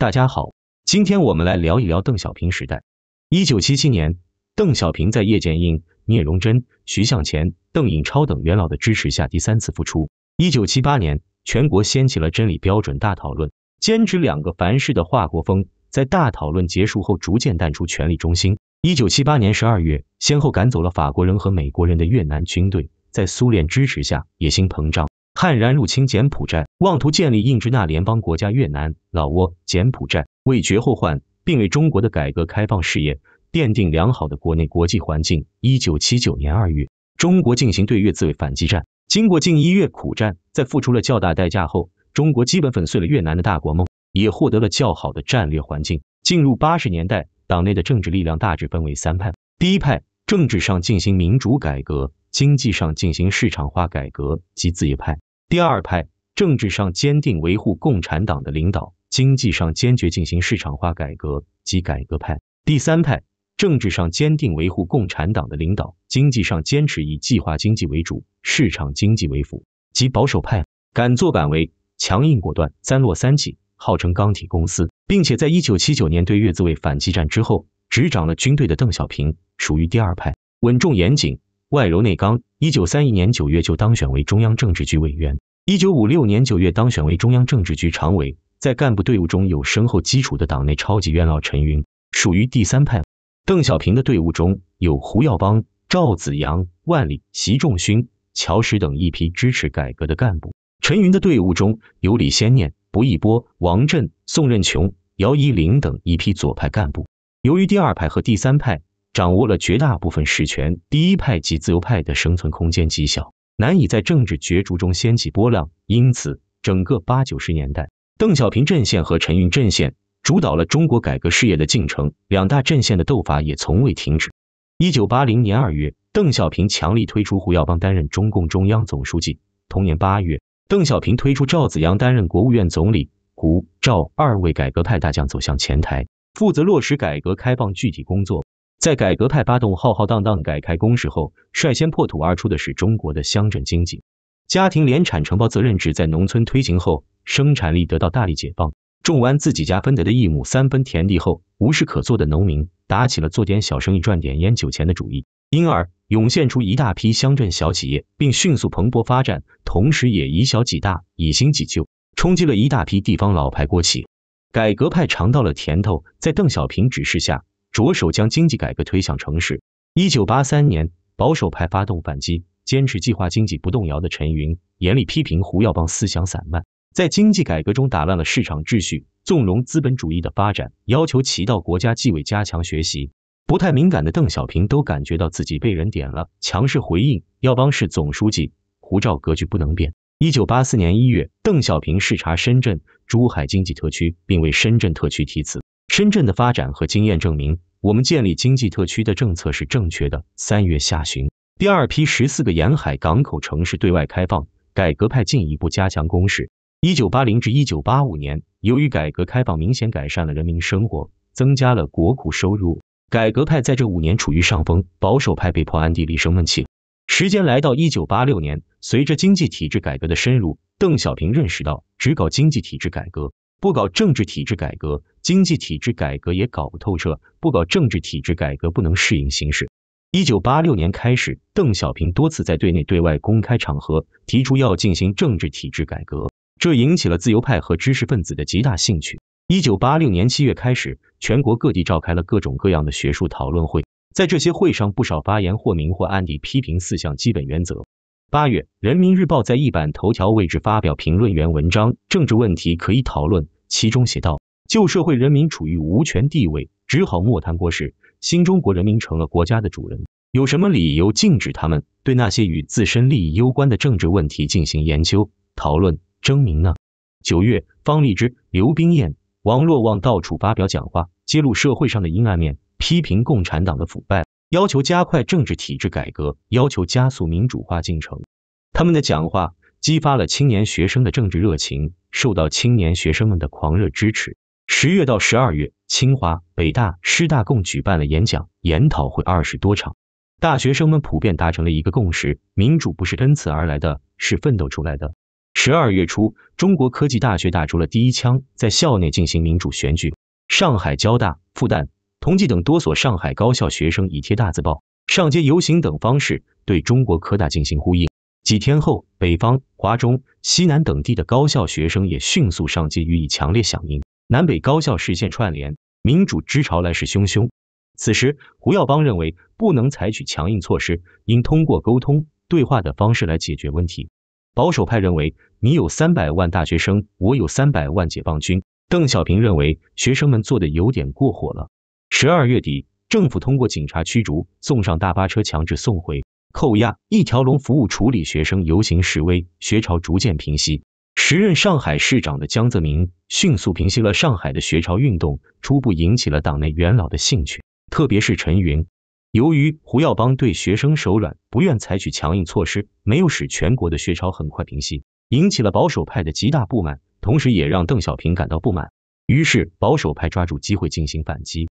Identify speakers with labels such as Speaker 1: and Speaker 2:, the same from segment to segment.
Speaker 1: 大家好，今天我们来聊一聊邓小平时代。一九七七年，邓小平在叶剑英、聂荣臻、徐向前、邓颖超等元老的支持下第三次复出。一九七八年，全国掀起了真理标准大讨论，坚持两个凡是的华国锋在大讨论结束后逐渐淡出权力中心。一九七八年十二月，先后赶走了法国人和美国人的越南军队，在苏联支持下野心膨胀。悍然入侵柬埔寨，妄图建立印支那联邦国家。越南、老挝、柬埔寨为绝后患，并为中国的改革开放事业奠定良好的国内国际环境。一九七九年二月，中国进行对越自卫反击战，经过近一月苦战，在付出了较大代价后，中国基本粉碎了越南的大国梦，也获得了较好的战略环境。进入八十年代，党内的政治力量大致分为三派：第一派，政治上进行民主改革，经济上进行市场化改革及自由派。第二派，政治上坚定维护共产党的领导，经济上坚决进行市场化改革及改革派；第三派，政治上坚定维护共产党的领导，经济上坚持以计划经济为主，市场经济为辅及保守派。敢作敢为，强硬果断，三落三起，号称钢铁公司，并且在一九七九年对越自卫反击战之后执掌了军队的邓小平属于第二派，稳重严谨，外柔内刚。一九三一年九月就当选为中央政治局委员，一九五六年九月当选为中央政治局常委。在干部队伍中有深厚基础的党内超级元老陈云，属于第三派。邓小平的队伍中有胡耀邦、赵子阳、万里、习仲勋、乔石等一批支持改革的干部。陈云的队伍中有李先念、薄一波、王震、宋任穷、姚依林等一批左派干部。由于第二派和第三派。掌握了绝大部分实权，第一派及自由派的生存空间极小，难以在政治角逐中掀起波浪。因此，整个八九十年代，邓小平阵线和陈云阵线主导了中国改革事业的进程。两大阵线的斗法也从未停止。一九八零年二月，邓小平强力推出胡耀邦担任中共中央总书记。同年八月，邓小平推出赵紫阳担任国务院总理。胡赵二位改革派大将走向前台，负责落实改革开放具体工作。在改革派发动浩浩荡荡改开攻势后，率先破土而出的是中国的乡镇经济。家庭联产承包责任制在农村推行后，生产力得到大力解放。种完自己家分得的一亩三分田地后，无事可做的农民打起了做点小生意赚点烟酒钱的主意，因而涌现出一大批乡镇小企业，并迅速蓬勃发展，同时也以小挤大，以新挤旧，冲击了一大批地方老牌国企。改革派尝到了甜头，在邓小平指示下。着手将经济改革推向城市。一九八三年，保守派发动反击，坚持计划经济不动摇的陈云严厉批评胡耀邦思想散漫，在经济改革中打乱了市场秩序，纵容资本主义的发展，要求其到国家纪委加强学习。不太敏感的邓小平都感觉到自己被人点了，强势回应，耀邦是总书记，胡赵格局不能变。一九八四年一月，邓小平视察深圳、珠海经济特区，并为深圳特区题词。深圳的发展和经验证明，我们建立经济特区的政策是正确的。三月下旬，第二批十四个沿海港口城市对外开放，改革派进一步加强攻势。一九八零至一九八五年，由于改革开放明显改善了人民生活，增加了国库收入，改革派在这五年处于上风，保守派被迫暗地里生闷气。时间来到一九八六年，随着经济体制改革的深入，邓小平认识到，只搞经济体制改革。不搞政治体制改革，经济体制改革也搞不透彻。不搞政治体制改革，不能适应形势。一九八六年开始，邓小平多次在对内对外公开场合提出要进行政治体制改革，这引起了自由派和知识分子的极大兴趣。一九八六年七月开始，全国各地召开了各种各样的学术讨论会，在这些会上，不少发言或明或暗地批评四项基本原则。八月，《人民日报》在一版头条位置发表评论员文章《政治问题可以讨论》，其中写道：旧社会人民处于无权地位，只好莫谈国事；新中国人民成了国家的主人，有什么理由禁止他们对那些与自身利益攸关的政治问题进行研究、讨论、争鸣呢？九月，方立之、刘冰燕、王洛旺到处发表讲话，揭露社会上的阴暗面，批评共产党的腐败。要求加快政治体制改革，要求加速民主化进程。他们的讲话激发了青年学生的政治热情，受到青年学生们的狂热支持。十月到十二月，清华、北大、师大共举办了演讲研讨会二十多场，大学生们普遍达成了一个共识：民主不是恩赐而来的，是奋斗出来的。十二月初，中国科技大学打出了第一枪，在校内进行民主选举。上海交大、复旦。同济等多所上海高校学生以贴大字报、上街游行等方式对中国科大进行呼应。几天后，北方、华中、西南等地的高校学生也迅速上街予以强烈响应。南北高校视线串联，民主之潮来势汹汹。此时，胡耀邦认为不能采取强硬措施，应通过沟通、对话的方式来解决问题。保守派认为你有三百万大学生，我有三百万解放军。邓小平认为学生们做的有点过火了。十二月底，政府通过警察驱逐，送上大巴车，强制送回，扣押，一条龙服务处理学生游行示威，学潮逐渐平息。时任上海市长的江泽民迅速平息了上海的学潮运动，初步引起了党内元老的兴趣，特别是陈云。由于胡耀邦对学生手软，不愿采取强硬措施，没有使全国的学潮很快平息，引起了保守派的极大不满，同时也让邓小平感到不满。于是保守派抓住机会进行反击。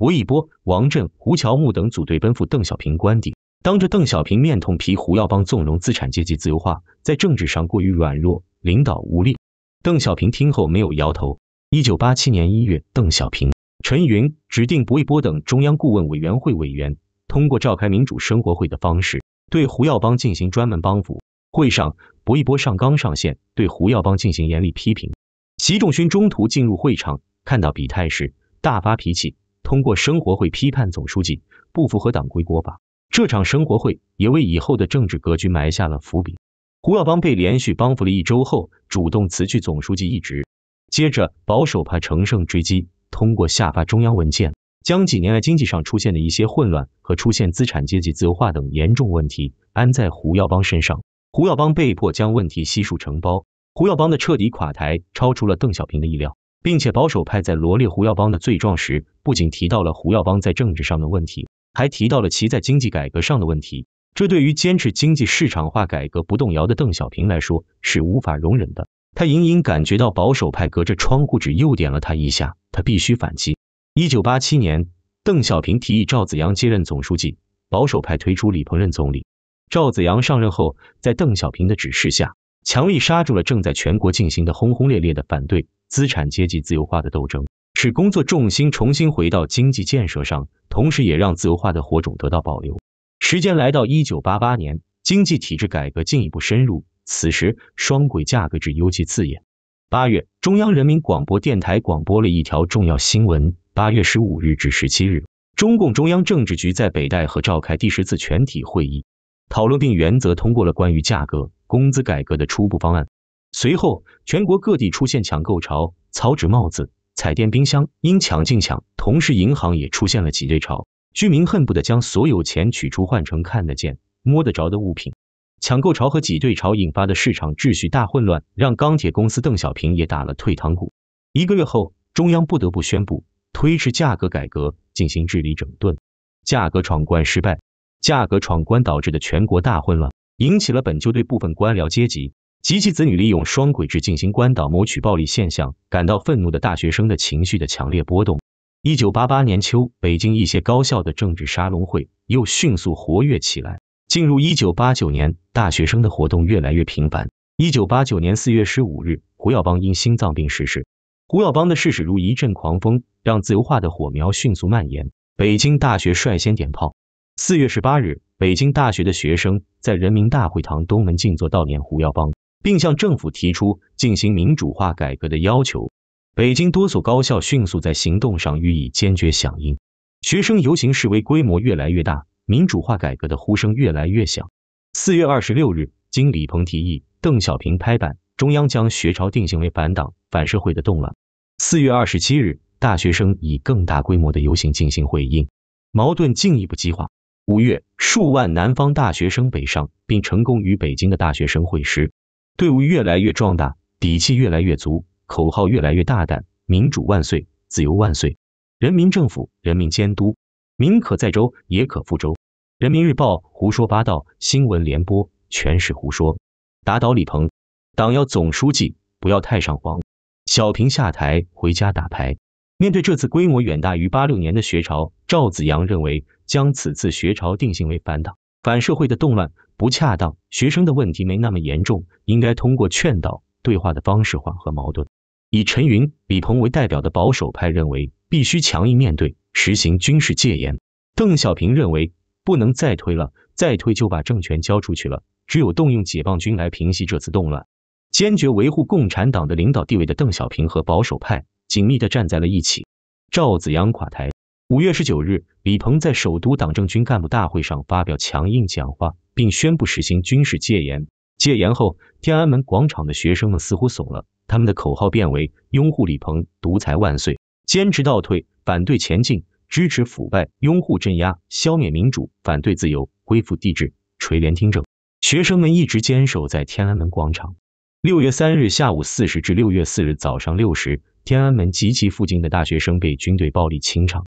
Speaker 1: 薄一波、王震、胡乔木等组队奔赴邓小平官邸，当着邓小平面痛批胡耀邦纵容资产阶级自由化，在政治上过于软弱，领导无力。邓小平听后没有摇头。一九八七年一月，邓小平、陈云指定薄一波等中央顾问委员会委员，通过召开民主生活会的方式，对胡耀邦进行专门帮扶。会上，薄一波上纲上线，对胡耀邦进行严厉批评。习仲勋中途进入会场，看到比泰时大发脾气。通过生活会批判总书记不符合党规国法，这场生活会也为以后的政治格局埋下了伏笔。胡耀邦被连续帮扶了一周后，主动辞去总书记一职。接着，保守派乘胜追击，通过下发中央文件，将几年来经济上出现的一些混乱和出现资产阶级自由化等严重问题安在胡耀邦身上。胡耀邦被迫将问题悉数承包。胡耀邦的彻底垮台超出了邓小平的意料。并且保守派在罗列胡耀邦的罪状时，不仅提到了胡耀邦在政治上的问题，还提到了其在经济改革上的问题。这对于坚持经济市场化改革不动摇的邓小平来说是无法容忍的。他隐隐感觉到保守派隔着窗户纸又点了他一下，他必须反击。一九八七年，邓小平提议赵紫阳接任总书记，保守派推出李鹏任总理。赵紫阳上任后，在邓小平的指示下，强力刹住了正在全国进行的轰轰烈烈的反对。资产阶级自由化的斗争，使工作重心重新回到经济建设上，同时也让自由化的火种得到保留。时间来到一九八八年，经济体制改革进一步深入。此时，双轨价格制尤其刺眼。八月，中央人民广播电台广播了一条重要新闻：八月十五日至十七日，中共中央政治局在北戴河召开第十次全体会议，讨论并原则通过了关于价格、工资改革的初步方案。随后，全国各地出现抢购潮，草纸、帽子、彩电、冰箱，因抢进抢，同时银行也出现了挤兑潮，居民恨不得将所有钱取出换成看得见、摸得着的物品。抢购潮和挤兑潮引发的市场秩序大混乱，让钢铁公司邓小平也打了退堂鼓。一个月后，中央不得不宣布推迟价格改革，进行治理整顿。价格闯关失败，价格闯关导致的全国大混乱，引起了本就对部分官僚阶级。及其子女利用双轨制进行关岛谋取暴力现象，感到愤怒的大学生的情绪的强烈波动。一九八八年秋，北京一些高校的政治沙龙会又迅速活跃起来。进入一九八九年，大学生的活动越来越频繁。一九八九年四月十五日，胡耀邦因心脏病逝世。胡耀邦的逝世如一阵狂风，让自由化的火苗迅速蔓延。北京大学率先点炮。四月十八日，北京大学的学生在人民大会堂东门静坐悼念胡耀邦。并向政府提出进行民主化改革的要求。北京多所高校迅速在行动上予以坚决响应，学生游行示威规模越来越大，民主化改革的呼声越来越响。四月二十六日，经李鹏提议，邓小平拍板，中央将学潮定性为反党反社会的动乱。四月二十七日，大学生以更大规模的游行进行回应，矛盾进一步激化。五月，数万南方大学生北上，并成功与北京的大学生会师。队伍越来越壮大，底气越来越足，口号越来越大胆。民主万岁，自由万岁，人民政府，人民监督。民可在舟，也可覆舟。人民日报胡说八道，新闻联播全是胡说。打倒李鹏，党要总书记，不要太上皇。小平下台，回家打牌。面对这次规模远大于八六年的学潮，赵子阳认为将此次学潮定性为反党、反社会的动乱。不恰当，学生的问题没那么严重，应该通过劝导对话的方式缓和矛盾。以陈云、李鹏为代表的保守派认为，必须强硬面对，实行军事戒严。邓小平认为，不能再推了，再推就把政权交出去了。只有动用解放军来平息这次动乱，坚决维护共产党的领导地位的邓小平和保守派紧密地站在了一起。赵紫阳垮台。五月十九日，李鹏在首都党政军干部大会上发表强硬讲话，并宣布实行军事戒严。戒严后，天安门广场的学生们似乎怂了，他们的口号变为“拥护李鹏，独裁万岁，坚持倒退，反对前进，支持腐败，拥护镇压，消灭民主，反对自由，恢复帝制，垂帘听政”。学生们一直坚守在天安门广场。六月三日下午四时至六月四日早上六时，天安门及其附近的大学生被军队暴力清场。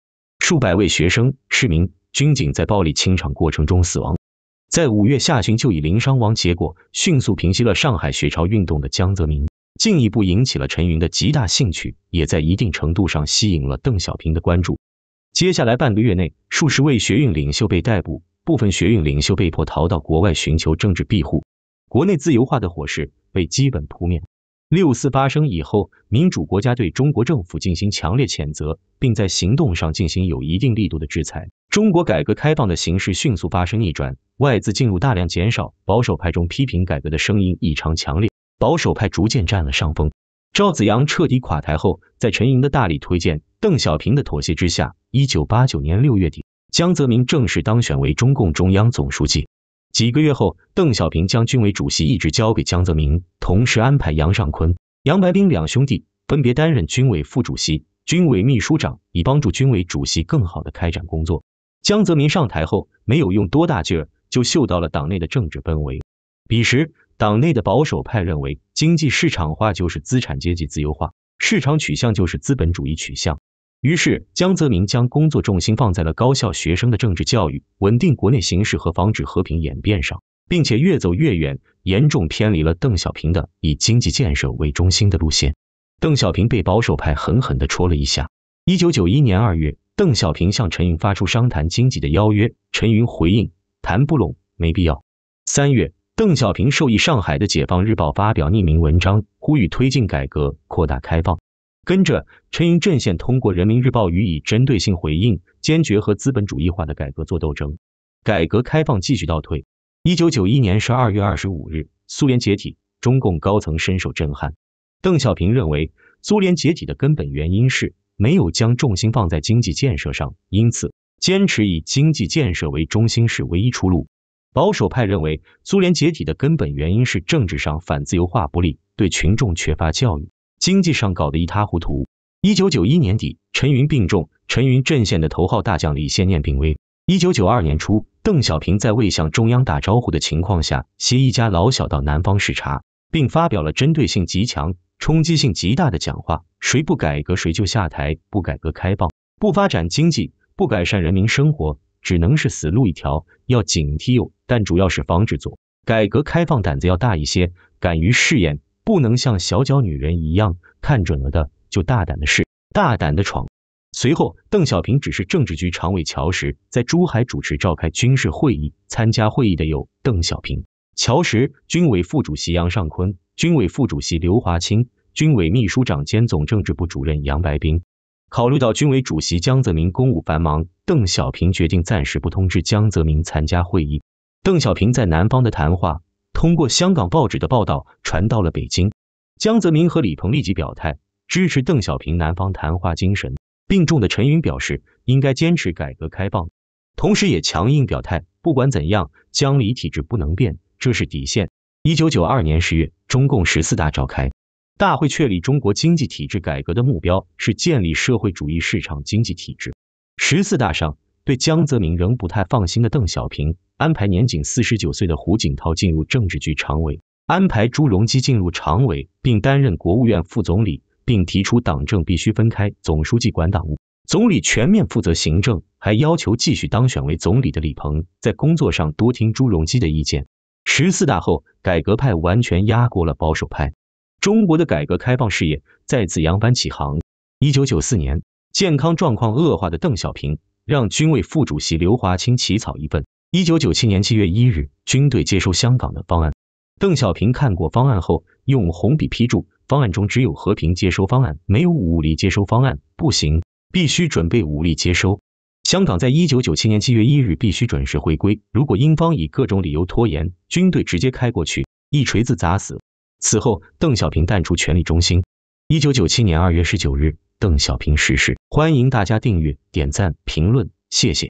Speaker 1: 数百位学生、市民、军警在暴力清场过程中死亡，在五月下旬就以零伤亡结果迅速平息了上海学潮运动的江泽民，进一步引起了陈云的极大兴趣，也在一定程度上吸引了邓小平的关注。接下来半个月内，数十位学运领袖被逮捕，部分学运领袖被迫逃到国外寻求政治庇护，国内自由化的火势被基本扑灭。六四发生以后，民主国家对中国政府进行强烈谴责，并在行动上进行有一定力度的制裁。中国改革开放的形势迅速发生逆转，外资进入大量减少，保守派中批评改革的声音异常强烈，保守派逐渐占了上风。赵紫阳彻底垮台后，在陈寅的大力推荐、邓小平的妥协之下，一九八九年六月底，江泽民正式当选为中共中央总书记。几个月后，邓小平将军委主席一职交给江泽民，同时安排杨尚昆、杨白冰两兄弟分别担任军委副主席、军委秘书长，以帮助军委主席更好的开展工作。江泽民上台后，没有用多大劲儿，就嗅到了党内的政治氛围。彼时，党内的保守派认为，经济市场化就是资产阶级自由化，市场取向就是资本主义取向。于是，江泽民将工作重心放在了高校学生的政治教育、稳定国内形势和防止和平演变上，并且越走越远，严重偏离了邓小平的以经济建设为中心的路线。邓小平被保守派狠狠地戳了一下。一九九一年二月，邓小平向陈云发出商谈经济的邀约，陈云回应：谈不拢，没必要。三月，邓小平授意上海的《解放日报》发表匿名文章，呼吁推进改革，扩大开放。跟着，陈云阵线通过《人民日报》予以针对性回应，坚决和资本主义化的改革作斗争。改革开放继续倒退。一九九一年十二月二十五日，苏联解体，中共高层深受震撼。邓小平认为，苏联解体的根本原因是没有将重心放在经济建设上，因此坚持以经济建设为中心是唯一出路。保守派认为，苏联解体的根本原因是政治上反自由化不利，对群众缺乏教育。经济上搞得一塌糊涂。一九九一年底，陈云病重，陈云阵线的头号大将李先念病危。一九九二年初，邓小平在未向中央打招呼的情况下，携一家老小到南方视察，并发表了针对性极强、冲击性极大的讲话：谁不改革，谁就下台；不改革开放，不发展经济，不改善人民生活，只能是死路一条。要警惕哟，但主要是防止左。改革开放胆子要大一些，敢于试验。不能像小脚女人一样，看准了的就大胆的试，大胆的闯。随后，邓小平指示政治局常委乔石在珠海主持召开军事会议，参加会议的有邓小平、乔石、军委副主席杨尚昆、军委副主席刘华清、军委秘书长兼总政治部主任杨白冰。考虑到军委主席江泽民公务繁忙，邓小平决定暂时不通知江泽民参加会议。邓小平在南方的谈话。通过香港报纸的报道传到了北京，江泽民和李鹏立即表态支持邓小平南方谈话精神。病重的陈云表示应该坚持改革开放，同时也强硬表态，不管怎样，江离体制不能变，这是底线。一九九二年十月，中共十四大召开，大会确立中国经济体制改革的目标是建立社会主义市场经济体制。十四大上，对江泽民仍不太放心的邓小平。安排年仅四十九岁的胡锦涛进入政治局常委，安排朱镕基进入常委，并担任国务院副总理，并提出党政必须分开，总书记管党务，总理全面负责行政，还要求继续当选为总理的李鹏在工作上多听朱镕基的意见。十四大后，改革派完全压过了保守派，中国的改革开放事业再次扬帆起航。一九九四年，健康状况恶化的邓小平让军委副主席刘华清起草一份。一九九七年七月一日，军队接收香港的方案，邓小平看过方案后，用红笔批注，方案中只有和平接收方案，没有武力接收方案，不行，必须准备武力接收。香港在一九九七年七月一日必须准时回归，如果英方以各种理由拖延，军队直接开过去，一锤子砸死。此后，邓小平淡出权力中心。一九九七年二月十九日，邓小平逝世。欢迎大家订阅、点赞、评论，谢谢。